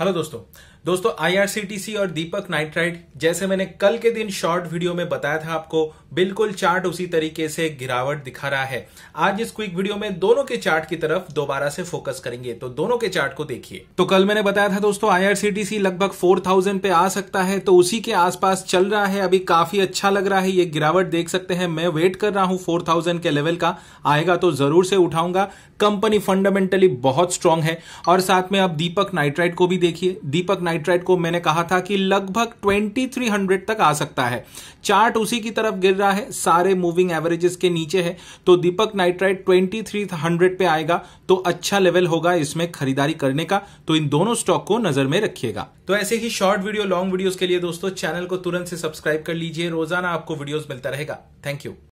hello दोस्तों दोस्तों IRCTC और दीपक नाइट्राइड जैसे मैंने कल के दिन शॉर्ट वीडियो में बताया था आपको बिल्कुल चार्ट उसी तरीके से गिरावट दिखा रहा है आज इस क्विक वीडियो में दोनों के चार्ट की तरफ दोबारा से फोकस करेंगे तो दोनों के चार्ट को देखिए तो कल मैंने बताया था दोस्तों आईआरसीटीसी लगभग फोर पे आ सकता है तो उसी के आसपास चल रहा है अभी काफी अच्छा लग रहा है ये गिरावट देख सकते हैं मैं वेट कर रहा हूं फोर के लेवल का आएगा तो जरूर से उठाऊंगा कंपनी फंडामेंटली बहुत स्ट्रांग है और साथ में आप दीपक नाइट्राइड को भी देखिए दीपक नाइट्राइट को मैंने कहा था कि लगभग 2300 तक आ सकता है चार्ट उसी की तरफ गिर रहा है सारे मूविंग एवरेजेस के नीचे है तो दीपक नाइट्राइट 2300 पे आएगा तो अच्छा लेवल होगा इसमें खरीदारी करने का तो इन दोनों स्टॉक को नजर में रखिएगा तो ऐसे ही शॉर्ट वीडियो लॉन्ग वीडियो के लिए दोस्तों चैनल को तुरंत से सब्सक्राइब कर लीजिए रोजाना आपको वीडियो मिलता रहेगा थैंक यू